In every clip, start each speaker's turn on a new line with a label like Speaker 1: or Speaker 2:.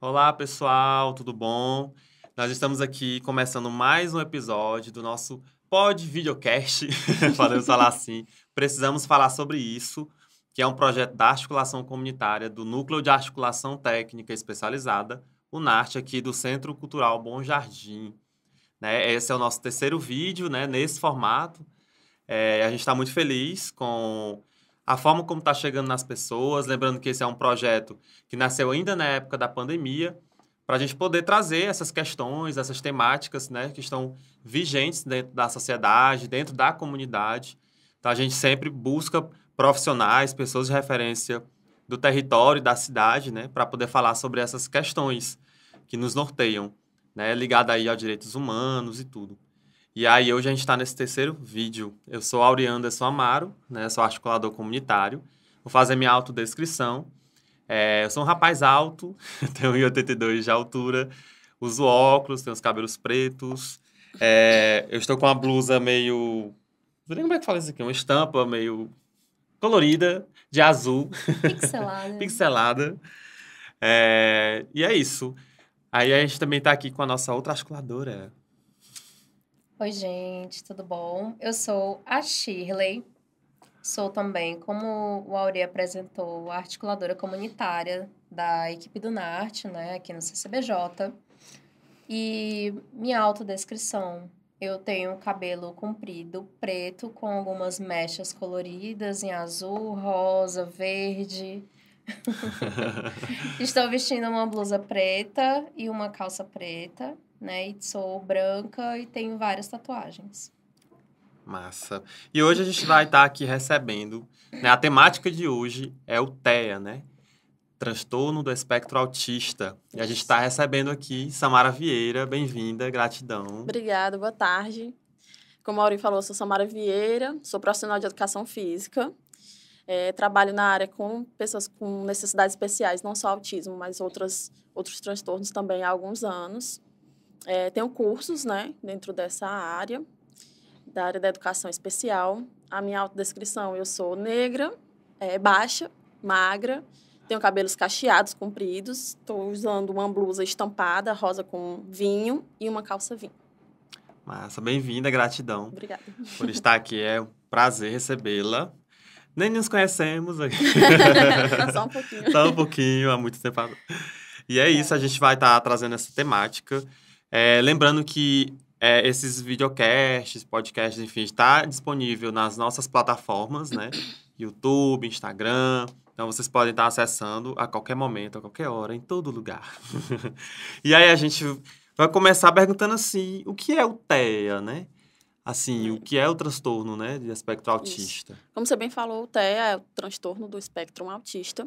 Speaker 1: Olá, pessoal, tudo bom? Nós estamos aqui começando mais um episódio do nosso Pod Videocast, podemos falar assim. Precisamos falar sobre isso, que é um projeto da articulação comunitária do Núcleo de Articulação Técnica Especializada, o NART, aqui do Centro Cultural Bom Jardim. Né? Esse é o nosso terceiro vídeo né? nesse formato. É, a gente está muito feliz com a forma como está chegando nas pessoas, lembrando que esse é um projeto que nasceu ainda na época da pandemia, para a gente poder trazer essas questões, essas temáticas né, que estão vigentes dentro da sociedade, dentro da comunidade. Então, a gente sempre busca profissionais, pessoas de referência do território, da cidade, né, para poder falar sobre essas questões que nos norteiam, né, ligada aí a direitos humanos e tudo. E aí hoje a gente está nesse terceiro vídeo. Eu sou Aurianda, sou Amaro, né? Sou articulador comunitário. Vou fazer minha autodescrição. É, eu sou um rapaz alto, tenho 1,82 de altura, uso óculos, tenho os cabelos pretos. É, eu estou com uma blusa meio. Não sei como é que fala isso aqui, uma estampa meio colorida, de azul. Pixelada. Pixelada. É, e é isso. Aí a gente também está aqui com a nossa outra articuladora,
Speaker 2: Oi, gente, tudo bom? Eu sou a Shirley. Sou também, como o Aure apresentou, articuladora comunitária da equipe do NART, né, aqui no CCBJ. E minha autodescrição, eu tenho cabelo comprido, preto, com algumas mechas coloridas em azul, rosa, verde. Estou vestindo uma blusa preta e uma calça preta né? E sou branca e tenho várias tatuagens.
Speaker 1: Massa. E hoje a gente vai estar tá aqui recebendo, né? A temática de hoje é o TEA, né? Transtorno do espectro autista. E a gente está recebendo aqui Samara Vieira. Bem-vinda, gratidão.
Speaker 3: Obrigada, boa tarde. Como a Auri falou, sou Samara Vieira, sou profissional de educação física. É, trabalho na área com pessoas com necessidades especiais, não só autismo, mas outras, outros transtornos também há alguns anos. É, tenho cursos, né, dentro dessa área, da área da educação especial. A minha autodescrição, eu sou negra, é, baixa, magra, tenho cabelos cacheados, compridos, estou usando uma blusa estampada, rosa com vinho e uma calça vinho.
Speaker 1: Massa, bem-vinda, gratidão. Obrigada. Por estar aqui, é um prazer recebê-la. Nem nos conhecemos. Aqui. Só um pouquinho. Só um pouquinho, há muito tempo. E é, é. isso, a gente vai estar trazendo essa temática é, lembrando que é, esses videocasts, podcasts, enfim, está disponível nas nossas plataformas, né? YouTube, Instagram. Então vocês podem estar tá acessando a qualquer momento, a qualquer hora, em todo lugar. e aí a gente vai começar perguntando assim, o que é o TEA, né? Assim, o que é o transtorno, né, de espectro autista? Isso.
Speaker 3: Como você bem falou, o TEA é o transtorno do espectro autista.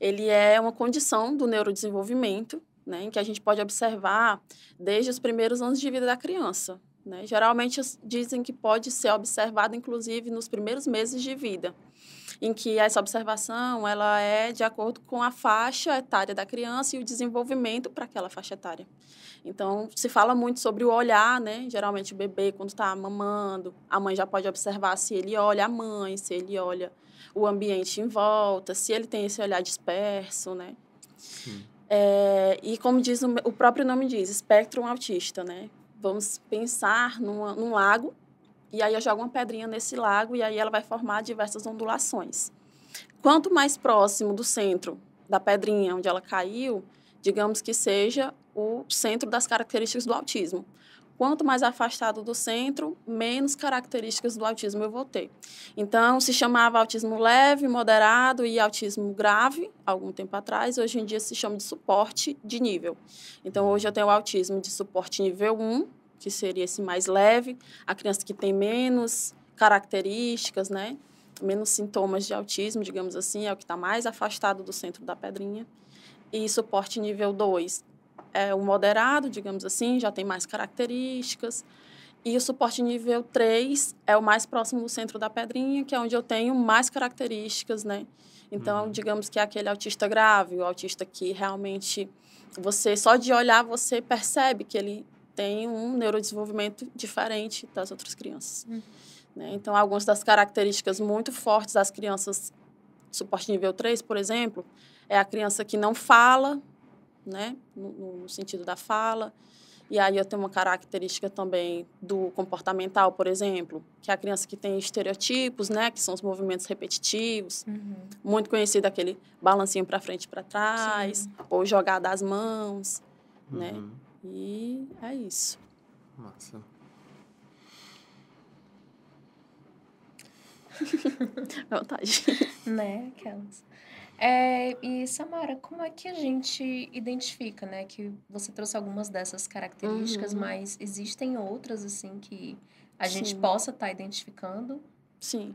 Speaker 3: Ele é uma condição do neurodesenvolvimento né, em que a gente pode observar desde os primeiros anos de vida da criança. Né? Geralmente dizem que pode ser observado, inclusive, nos primeiros meses de vida, em que essa observação ela é de acordo com a faixa etária da criança e o desenvolvimento para aquela faixa etária. Então, se fala muito sobre o olhar, né? Geralmente o bebê, quando está mamando, a mãe já pode observar se ele olha a mãe, se ele olha o ambiente em volta, se ele tem esse olhar disperso, né? É, e como diz o, o, próprio nome diz, espectro autista, né? Vamos pensar numa, num lago e aí eu jogo uma pedrinha nesse lago e aí ela vai formar diversas ondulações. Quanto mais próximo do centro da pedrinha onde ela caiu, digamos que seja o centro das características do autismo. Quanto mais afastado do centro, menos características do autismo eu vou ter. Então, se chamava autismo leve, moderado e autismo grave, algum tempo atrás. Hoje em dia se chama de suporte de nível. Então, hoje eu tenho autismo de suporte nível 1, que seria esse mais leve, a criança que tem menos características, né? menos sintomas de autismo, digamos assim, é o que está mais afastado do centro da pedrinha. E suporte nível 2, é o moderado, digamos assim, já tem mais características. E o suporte nível 3 é o mais próximo do centro da pedrinha, que é onde eu tenho mais características, né? Então, uhum. digamos que é aquele autista grave, o autista que realmente você só de olhar você percebe que ele tem um neurodesenvolvimento diferente das outras crianças. Uhum. Né? Então, algumas das características muito fortes das crianças suporte nível 3, por exemplo, é a criança que não fala, né? No, no, sentido da fala. E aí eu tenho uma característica também do comportamental, por exemplo, que é a criança que tem estereotipos, né? Que são os movimentos repetitivos. Uhum. Muito conhecido aquele balancinho para frente e para trás, Sim. ou jogar das mãos, né. uhum. né? E é isso.
Speaker 1: Massa.
Speaker 2: Vontade. né, aquelas. É, e Samara, como é que a gente identifica, né? Que você trouxe algumas dessas características, uhum. mas existem outras, assim, que a Sim. gente possa estar tá identificando?
Speaker 3: Sim.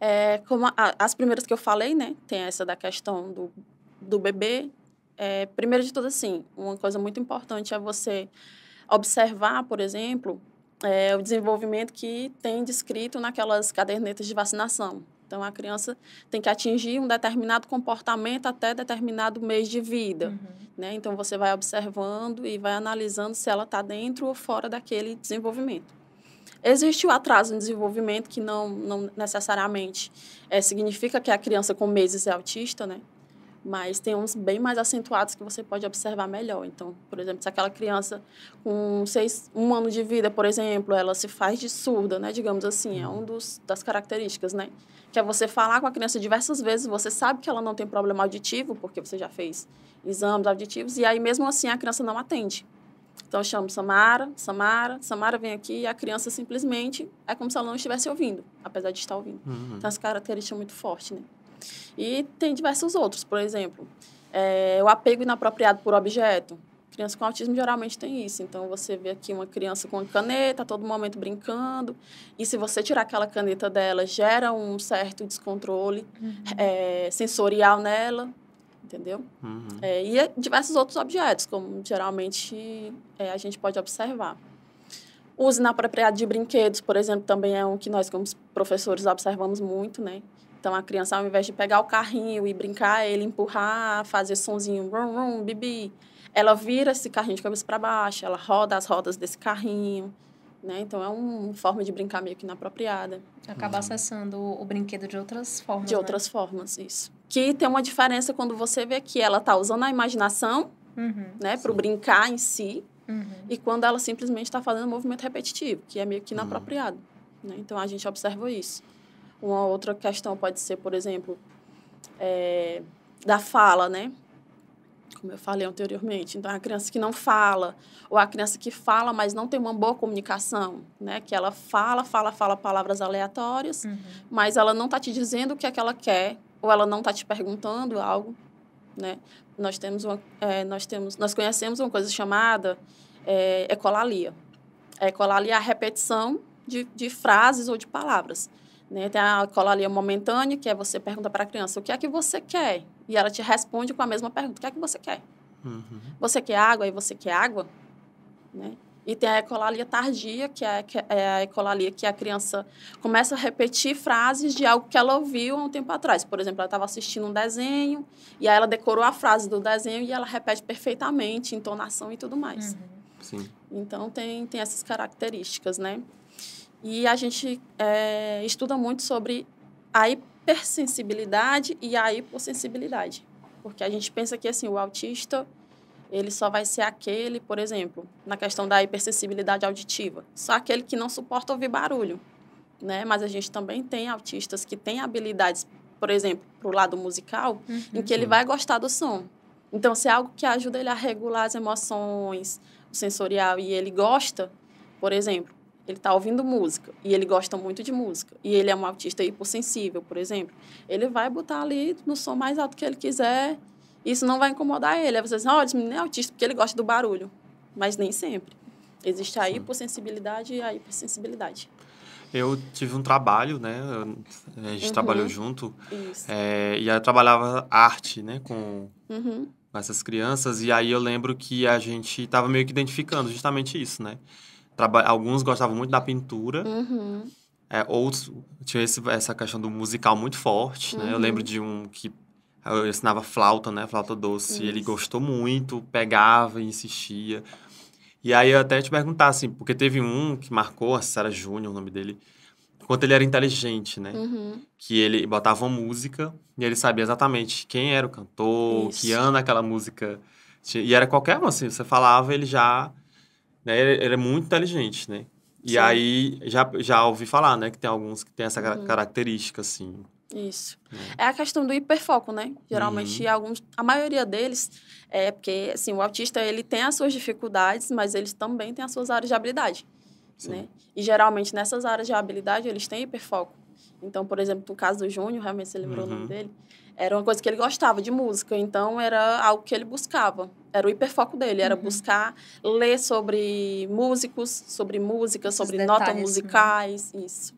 Speaker 3: É, como a, as primeiras que eu falei, né? Tem essa da questão do, do bebê. É, primeiro de tudo, assim, uma coisa muito importante é você observar, por exemplo, é, o desenvolvimento que tem descrito naquelas cadernetas de vacinação. Então, a criança tem que atingir um determinado comportamento até determinado mês de vida. Uhum. Né? Então, você vai observando e vai analisando se ela está dentro ou fora daquele desenvolvimento. Existe o atraso no desenvolvimento, que não, não necessariamente é, significa que a criança com meses é autista, né? mas tem uns bem mais acentuados que você pode observar melhor. Então, por exemplo, se aquela criança com seis, um ano de vida, por exemplo, ela se faz de surda, né? Digamos assim, é um dos das características, né? Que é você falar com a criança diversas vezes, você sabe que ela não tem problema auditivo, porque você já fez exames auditivos, e aí mesmo assim a criança não atende. Então eu chamo Samara, Samara, Samara vem aqui e a criança simplesmente é como se ela não estivesse ouvindo, apesar de estar ouvindo. Uhum. Então essa característica é muito forte, né? E tem diversos outros, por exemplo, é, o apego inapropriado por objeto. Criança com autismo geralmente tem isso. Então, você vê aqui uma criança com uma caneta, a todo momento brincando. E se você tirar aquela caneta dela, gera um certo descontrole uhum. é, sensorial nela, entendeu? Uhum. É, e é diversos outros objetos, como geralmente é, a gente pode observar. O uso inapropriado de brinquedos, por exemplo, também é um que nós, como professores, observamos muito, né? Então a criança, ao invés de pegar o carrinho e brincar, ele empurrar, fazer sonzinho, rum, rum, bibi, ela vira esse carrinho de cabeça para baixo, ela roda as rodas desse carrinho. Né? Então é uma forma de brincar meio que inapropriada. Acaba uhum.
Speaker 2: acessando o brinquedo de outras formas. De né? outras
Speaker 3: formas, isso. Que tem uma diferença quando você vê que ela está usando a imaginação uhum, né, para o brincar em si, uhum. e quando ela simplesmente está fazendo um movimento repetitivo, que é meio que uhum. inapropriado. Uhum. Né? Então a gente observa isso. Uma outra questão pode ser, por exemplo, é, da fala, né? Como eu falei anteriormente. Então, a criança que não fala, ou a criança que fala, mas não tem uma boa comunicação, né? Que ela fala, fala, fala palavras aleatórias, uhum. mas ela não está te dizendo o que é que ela quer, ou ela não está te perguntando algo, né? Nós temos, uma, é, nós temos, nós conhecemos uma coisa chamada é, ecolalia. A ecolalia é a repetição de, de frases ou de palavras. Né? Tem a colalia momentânea, que é você pergunta para a criança o que é que você quer. E ela te responde com a mesma pergunta: o que é que você quer? Uhum. Você quer água e você quer água? Né? E tem a ecolalia tardia, que é, a ecolalia é que a criança começa a repetir frases de algo que ela ouviu há um tempo atrás. Por exemplo, ela estava assistindo um desenho e aí ela decorou a frase do desenho e ela repete perfeitamente, entonação e tudo mais. Uhum. Sim. Então, tem, tem essas características, né? E a gente é, estuda muito sobre a hipersensibilidade e a hipossensibilidade. Porque a gente pensa que assim, o autista ele só vai ser aquele, por exemplo, na questão da hipersensibilidade auditiva, só aquele que não suporta ouvir barulho. Né? Mas a gente também tem autistas que têm habilidades, por exemplo, para o lado musical, uhum. em que ele uhum. vai gostar do som. Então, se é algo que ajuda ele a regular as emoções, o sensorial, e ele gosta, por exemplo, ele está ouvindo música e ele gosta muito de música e ele é um autista hipossensível, por exemplo, ele vai botar ali no som mais alto que ele quiser. Isso não vai incomodar ele. Aí você diz, olha, esse menino é autista porque ele gosta do barulho. Mas nem sempre. Existe a hipossensibilidade e a hipossensibilidade.
Speaker 1: Eu tive um trabalho, né? A gente uhum. trabalhou junto. Isso. É, e eu trabalhava arte, né? Com, uhum. essas crianças. E aí eu lembro que a gente estava meio que identificando justamente isso, né? Traba... Alguns gostavam muito da pintura. Uhum. É, outros tinham esse, essa questão do musical muito forte, né? Uhum. Eu lembro de um que eu ensinava flauta, né? Flauta doce. E ele gostou muito, pegava e insistia. E aí eu até te perguntar, assim, porque teve um que marcou, a Sara Júnior, o nome dele, quanto ele era inteligente, né? Uhum. Que ele botava música e ele sabia exatamente quem era o cantor, Isso. que ano aquela música. Tinha. E era qualquer um, assim, você falava, ele já né, ele, ele é muito inteligente, né? E Sim. aí já, já ouvi falar, né, que tem alguns que tem essa uhum. característica, assim.
Speaker 3: Isso. É. é a questão do hiperfoco, né? Geralmente, uhum. alguns, a maioria deles é porque, assim, o autista ele tem as suas dificuldades, mas eles também têm as suas áreas de habilidade, Sim. né? E geralmente nessas áreas de habilidade eles têm hiperfoco. Então, por exemplo, no caso do Júnior, realmente você lembrou uhum. o nome uhum. dele, era uma coisa que ele gostava de música, então era algo que ele buscava. Era o hiperfoco dele, era uhum. buscar ler sobre músicos, sobre música, Esses sobre notas né? musicais, né? isso.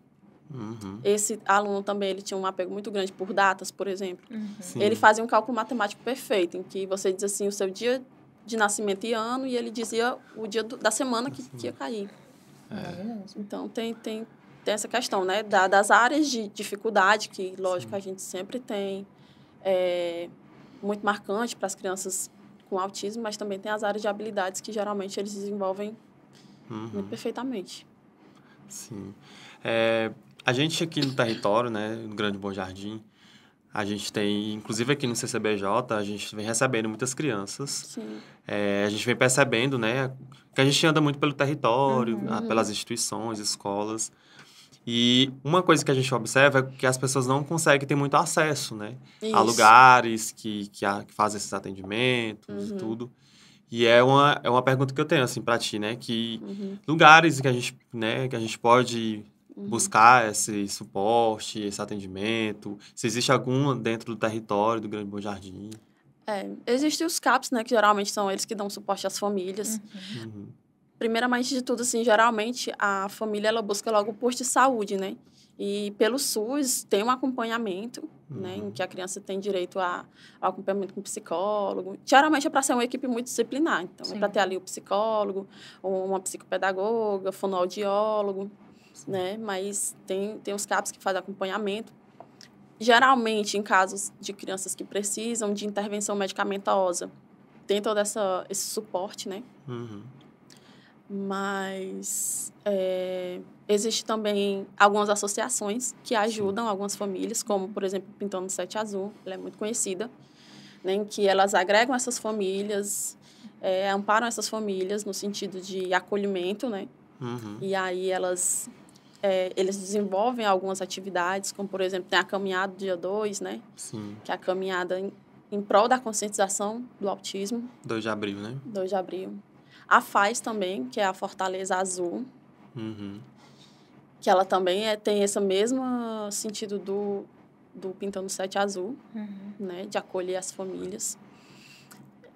Speaker 3: Uhum. Esse aluno também ele tinha um apego muito grande por datas, por exemplo. Uhum. Ele fazia um cálculo matemático perfeito, em que você diz assim o seu dia de nascimento e ano, e ele dizia o dia do, da semana que, que ia cair. É. Então tem, tem tem essa questão, né? Da, das áreas de dificuldade, que, lógico, Sim. a gente sempre tem é, muito marcante para as crianças com autismo, mas também tem as áreas de habilidades que geralmente eles desenvolvem uhum. perfeitamente.
Speaker 1: Sim. É, a gente aqui no território, né, no Grande Bom Jardim, a gente tem, inclusive aqui no CCBJ, a gente vem recebendo muitas crianças. É, a gente vem percebendo, né, que a gente anda muito pelo território, uhum. pelas instituições, escolas. E uma coisa que a gente observa é que as pessoas não conseguem ter muito acesso, né? Isso. A lugares que, que, a, que, fazem esses atendimentos uhum. e tudo. E é uma, é uma pergunta que eu tenho, assim, pra ti, né? Que uhum. lugares que a gente, né, que a gente pode uhum. buscar esse suporte, esse atendimento? Se existe algum dentro do território do Grande Bom Jardim?
Speaker 3: É, existem os CAPs, né? Que geralmente são eles que dão suporte às famílias. Uhum. uhum primeiramente de tudo, assim, geralmente a família ela busca logo o posto de saúde, né? E pelo SUS tem um acompanhamento, né? uhum. né? Em que a criança tem direito a, a acompanhamento com psicólogo. Geralmente é para ser uma equipe muito disciplinar. Então, é Sim. é para ter ali o psicólogo, uma psicopedagoga, fonoaudiólogo, Sim. né? Mas tem, tem os CAPs que fazem acompanhamento. Geralmente, em casos de crianças que precisam de intervenção medicamentosa, tem todo essa, esse suporte, né? Uhum mas é, existe também algumas associações que ajudam algumas famílias, como por exemplo Pintando Sete Azul, ela é muito conhecida, né, em que elas agregam essas famílias, é, amparam essas famílias no sentido de acolhimento, né? Uhum. E aí elas é, eles desenvolvem algumas atividades, como por exemplo tem a caminhada do dia 2, né? Sim. Que é a caminhada em, em prol da conscientização do autismo.
Speaker 1: 2 de abril, né?
Speaker 3: 2 de abril. A FAZ também, que é a Fortaleza Azul, uhum. que ela também é, tem esse mesmo sentido do, do Pintando Sete Azul, uhum. né? De acolher as famílias.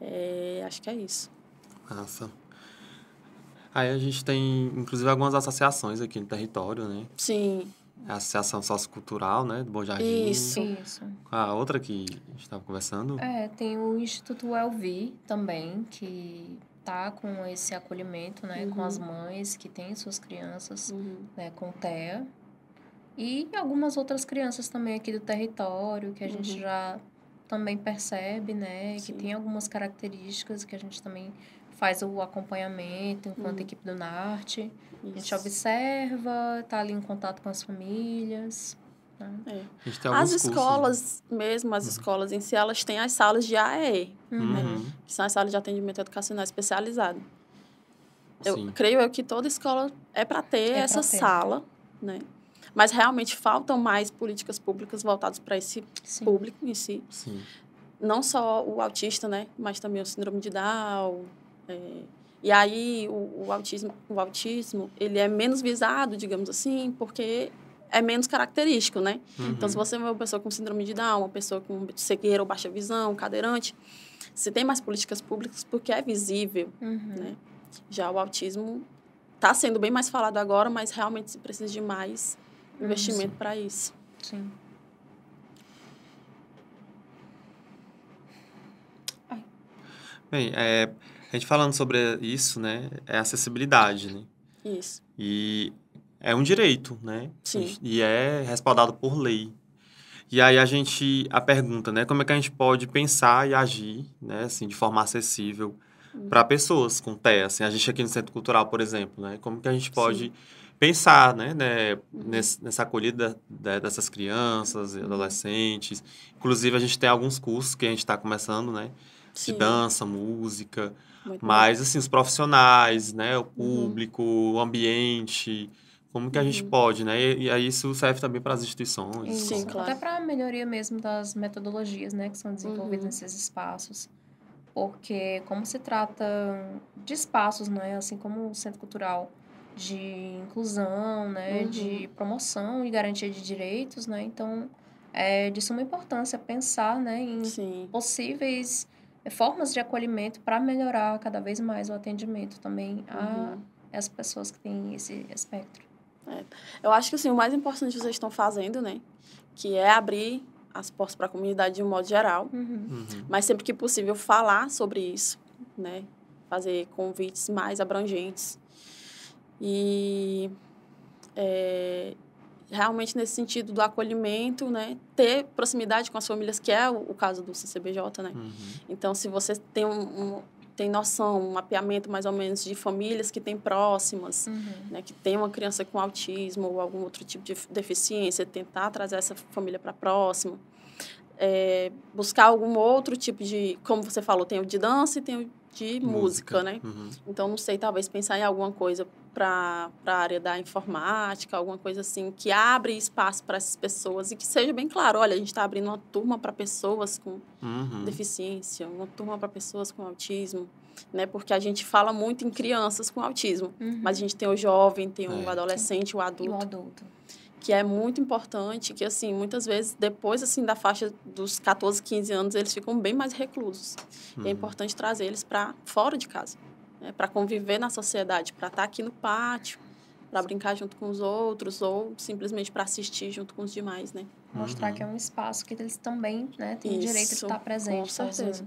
Speaker 3: É, acho que é isso.
Speaker 1: Massa. Aí a gente tem, inclusive, algumas associações aqui no território, né? Sim. A Associação Sociocultural, né? Do Bom Jardim. Isso. Isso. A outra que a gente estava conversando.
Speaker 2: É, tem o Instituto Elvi também, que tá com esse acolhimento, né, uhum. com as uhum. mães que têm suas crianças, uhum. né, com TEA. E algumas outras crianças também aqui do território que a uhum. gente já também percebe, né, Sim. que tem algumas características que a gente também faz o acompanhamento enquanto uhum. equipe do NART. Isso. A gente observa, tá ali em contato com as famílias. É. As escolas, cursos, né? mesmo as uhum. escolas
Speaker 3: em si, elas têm as salas de AE, né? uhum. né? que são as salas de atendimento educacional especializado. Eu Sim. creio eu que toda escola é para ter é essa ter. sala, né? Mas realmente faltam mais políticas públicas voltadas para esse Sim. público em si. Sim. Não só o autista, né? Mas também o síndrome de Down. É... E aí o, o, autismo, o autismo, ele é menos visado, digamos assim, porque é menos característico, né? Uhum. Então, se você é uma pessoa com síndrome de Down, uma pessoa com cegueira ou baixa visão, cadeirante, você tem mais políticas públicas porque é visível, uhum. né? Já o autismo está sendo bem mais falado agora, mas realmente se precisa de mais uhum, investimento para isso. Sim.
Speaker 1: Bem, é, a gente falando sobre isso, né? É acessibilidade, né? Isso. E é um direito, né? Sim. E é respaldado por lei. E aí a gente a pergunta, né, como é que a gente pode pensar e agir, né, assim, de forma acessível uhum. para pessoas com TEA, assim, a gente aqui no Centro Cultural, por exemplo, né, como que a gente pode Sim. pensar, né, né uhum. nesse, nessa acolhida dessas crianças e adolescentes. Inclusive a gente tem alguns cursos que a gente está começando, né, Sim. de dança, música, Muito mas assim os profissionais, né, o uhum. público, uhum. o ambiente, como que a gente uhum. pode, né? E, e, aí isso serve também para as instituições. Sim, claro. Até
Speaker 2: para a melhoria mesmo das metodologias, né? Que são desenvolvidas uhum. nesses espaços. Porque como se trata de espaços, né? Assim como o Centro Cultural de inclusão, né? Uhum. De promoção e garantia de direitos, né? Então, é de suma importância pensar né, em Sim. possíveis formas de acolhimento para melhorar cada vez mais o atendimento também a uhum. essas as pessoas que têm esse espectro.
Speaker 3: É. Eu acho que assim, o mais importante que vocês estão fazendo, né? Que é abrir as portas para a comunidade de um modo geral. Uhum. Uhum. Mas sempre que possível falar sobre isso, né? Fazer convites mais abrangentes. E é, realmente nesse sentido do acolhimento, né? Ter proximidade com as famílias, que é o, o caso do CCBJ, né? Uhum. Então, se você tem um, um tem noção, um mapeamento mais ou menos de famílias que têm próximas, uhum. né, que tem uma criança com autismo ou algum outro tipo de deficiência, tentar trazer essa família para próximo. É, eh, buscar algum outro tipo de, como você falou, tem o de dança e tem o de música, música né? Uhum. Então, não sei, talvez pensar em alguma coisa para a área da informática, alguma coisa assim, que abre espaço para essas pessoas e que seja bem claro, olha, a gente está abrindo uma turma para pessoas com uhum. deficiência, uma turma para pessoas com autismo, né? Porque a gente fala muito em crianças com autismo, uhum. mas a gente tem o jovem, tem é. o adolescente, o adulto. E o adulto. Que é muito importante, que assim, muitas vezes depois assim da faixa dos 14, 15 anos, eles ficam bem mais reclusos. É uhum. é importante trazer eles para fora de casa né, para conviver na sociedade, para estar tá aqui no pátio, para brincar junto com os outros ou simplesmente para assistir junto com os demais, né? Mostrar uhum. que é um espaço que eles também né, têm Isso, o direito de estar tá presente. Com tá certeza.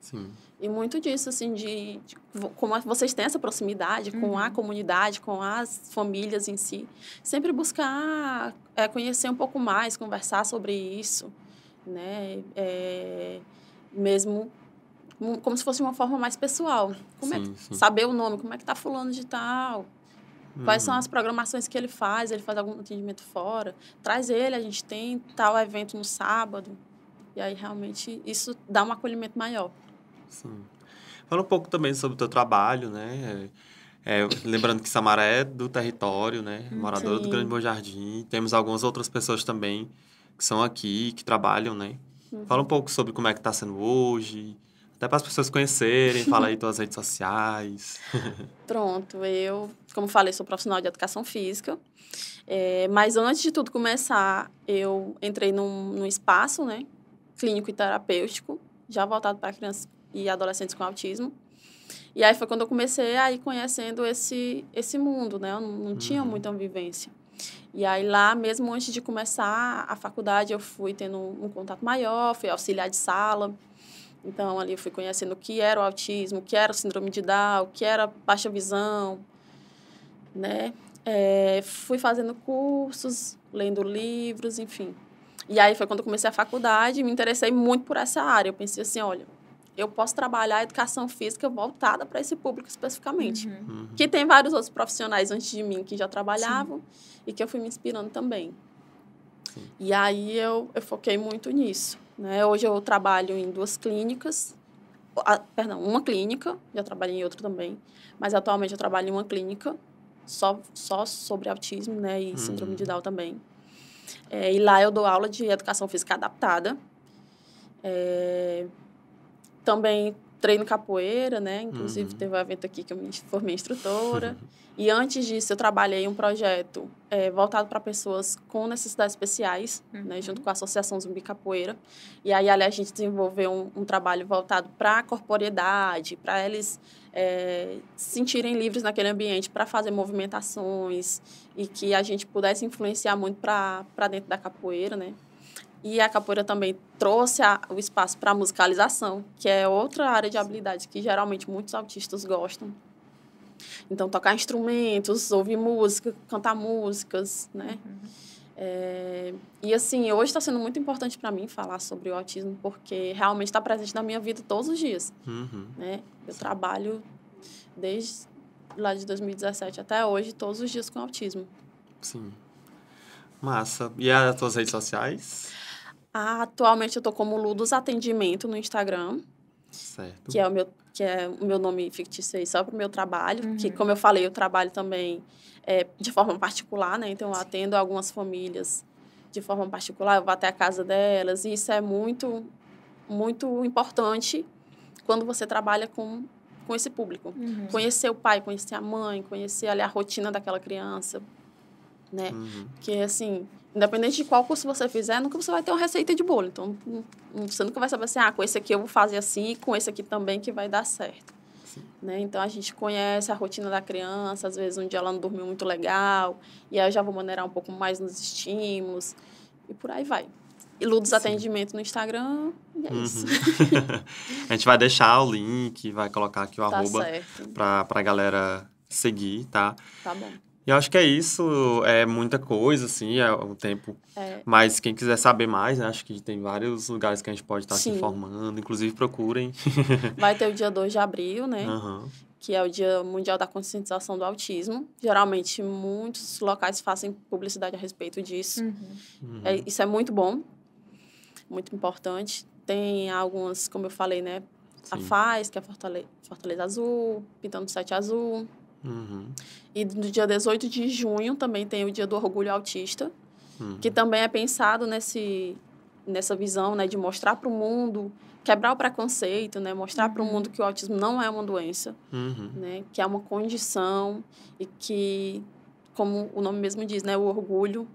Speaker 3: Sim. E muito disso, assim, de, de, como vocês têm essa proximidade uhum. com a uhum. comunidade, com as famílias em si, sempre buscar é, conhecer um pouco mais, conversar sobre isso, né? É, mesmo como se fosse uma forma mais pessoal. Como é sim, é que, sim. saber o nome, como é que tá fulano de tal, Quais são uhum. as programações que ele faz? Ele faz algum atendimento fora? Traz ele, a gente tem tal evento no sábado. E aí, realmente, isso dá um acolhimento maior.
Speaker 1: Sim. Fala um pouco também sobre o teu trabalho, né? É, lembrando que Samara é do território, né? Uhum. Moradora Sim. do Grande Bom Jardim. Temos algumas outras pessoas também que são aqui, que trabalham, né? Uhum. Fala um pouco sobre como é que está sendo hoje, até para as pessoas conhecerem, fala aí tuas redes sociais.
Speaker 3: Pronto, eu, como falei, sou profissional de educação física. É, mas antes de tudo começar, eu entrei num, num espaço né, clínico e terapêutico, já voltado para crianças e adolescentes com autismo. E aí foi quando eu comecei a ir conhecendo esse, esse mundo, né? Eu não, não uhum. tinha muita vivência. E aí lá, mesmo antes de começar a faculdade, eu fui tendo um, um contato maior, fui auxiliar de sala então, ali eu fui conhecendo o que era o autismo, o que era o síndrome de Down, o que era baixa visão, né? É, fui fazendo cursos, lendo livros, enfim. E aí foi quando comecei a faculdade, me interessei muito por essa área. Eu pensei assim, olha, eu posso trabalhar a educação física voltada para esse público especificamente. Uhum. Uhum. Que tem vários outros profissionais antes de mim que já trabalhavam Sim. e que eu fui me inspirando também. Sim. E aí eu, eu foquei muito nisso. Né? Hoje eu trabalho em duas clínicas, a, perdão, uma clínica, já trabalhei em outra também, mas atualmente eu trabalho em uma clínica só, só sobre autismo né, e uhum. síndrome de uhum. Down também. É, e lá eu dou aula de educação física adaptada. É, também treino capoeira, né? Inclusive, uhum. teve um evento aqui que eu me formei instrutora. e antes disso, eu trabalhei um projeto é, voltado para pessoas com necessidades especiais, uhum. né? Junto uhum. com a Associação Zumbi Capoeira. E aí, ali, a gente desenvolveu um, um trabalho voltado para a corporeidade, para eles é, se sentirem livres naquele ambiente para fazer movimentações e que a gente pudesse influenciar muito para dentro da capoeira, né? E a capoeira também trouxe a, o espaço para a musicalização, que é outra área de habilidade que geralmente muitos autistas gostam. Então, tocar instrumentos, ouvir música, cantar músicas, né? Uhum. É, e assim, hoje está sendo muito importante para mim falar sobre o autismo, porque realmente está presente na minha vida todos os dias. Uhum. Né? Eu trabalho desde lá de 2017 até hoje, todos os dias com autismo.
Speaker 1: Sim. Massa. E as tuas redes sociais?
Speaker 3: Ah, atualmente eu tô como Ludos Atendimento no Instagram.
Speaker 1: Certo. Que é o
Speaker 3: meu, que é o meu nome fictício aí só pro meu trabalho. Uhum. Que, como eu falei, eu trabalho também é, de forma particular, né? Então, eu atendo algumas famílias de forma particular. Eu vou até a casa delas. E isso é muito, muito importante quando você trabalha com com esse público. Uhum. Conhecer o pai, conhecer a mãe, conhecer ali a rotina daquela criança, né? Uhum. Porque, assim, Independente de qual curso você fizer, nunca você vai ter uma receita de bolo. Então, hum, você nunca vai saber assim, ah, com esse aqui eu vou fazer assim, com esse aqui também que vai dar certo. Né? Então, a gente conhece a rotina da criança, às vezes um dia ela não dormiu muito legal, e aí eu já vou maneirar um pouco mais nos estímulos, e por aí vai. Iludos Ludos Atendimento no Instagram, e é uhum. isso.
Speaker 1: a gente vai deixar o link, vai colocar aqui o tá arroba para a galera seguir, tá? Tá bom. E acho que é isso, é muita coisa, assim, é o tempo. É. Mas quem quiser saber mais, né, acho que tem vários lugares que a gente pode tá estar Sim. se informando, inclusive procurem.
Speaker 3: Vai ter o dia 2 de abril, né? Uhum. Que é o Dia Mundial da Conscientização do Autismo. Geralmente, muitos locais fazem publicidade a respeito disso. Uhum. uhum. É, isso é muito bom, muito importante. Tem algumas, como eu falei, né? Sim. A faz que é Fortaleza, Fortaleza Azul, Pintando Sete Azul. Uhum. E no dia 18 de junho também tem o Dia do Orgulho Autista, uhum. que também é pensado nesse, nessa visão né, de mostrar para o mundo, quebrar o preconceito, né, mostrar para o uhum. mundo que o autismo não é uma doença, uhum. né, que é uma condição e que, como o nome mesmo diz, né, o orgulho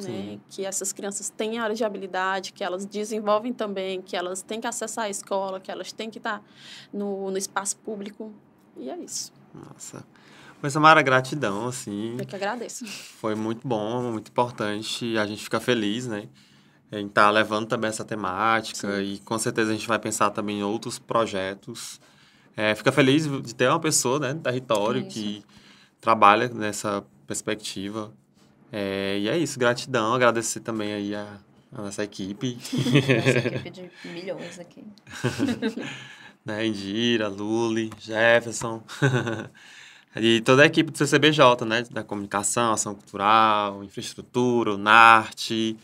Speaker 3: né? que essas crianças têm áreas de habilidade, que elas desenvolvem também, que elas têm que acessar a escola, que elas têm que estar tá no, no espaço público. E é isso.
Speaker 1: Nossa. Mas, Samara, gratidão, assim. Eu que agradeço. Foi muito bom, muito importante. A gente fica feliz, né? Em estar tá levando também essa temática. Sim. E com certeza a gente vai pensar também em outros projetos. É, fica feliz de ter uma pessoa, né, do território é que trabalha nessa perspectiva. É, e é isso, gratidão. Agradecer também aí a, a nossa equipe. nossa equipe
Speaker 2: de milhões aqui.
Speaker 1: né? Indira, Lully, Jefferson. e toda a equipe do CCBJ, né? Da comunicação, ação cultural, infraestrutura, NART.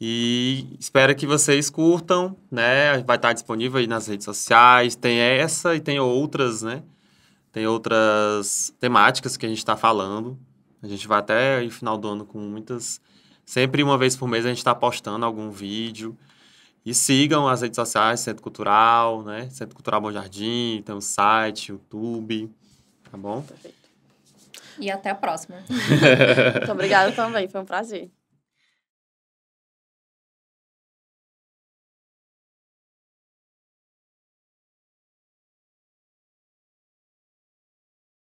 Speaker 1: E espero que vocês curtam, né? Vai estar disponível aí nas redes sociais. Tem essa e tem outras, né? Tem outras temáticas que a gente está falando. A gente vai até o final do ano com muitas. Sempre uma vez por mês a gente está postando algum vídeo. E sigam as redes sociais, Centro Cultural, né? Centro Cultural Bom Jardim, tem o um site, YouTube, tá bom? Perfeito.
Speaker 3: E até a próxima.
Speaker 1: Muito obrigada
Speaker 3: também, foi um prazer.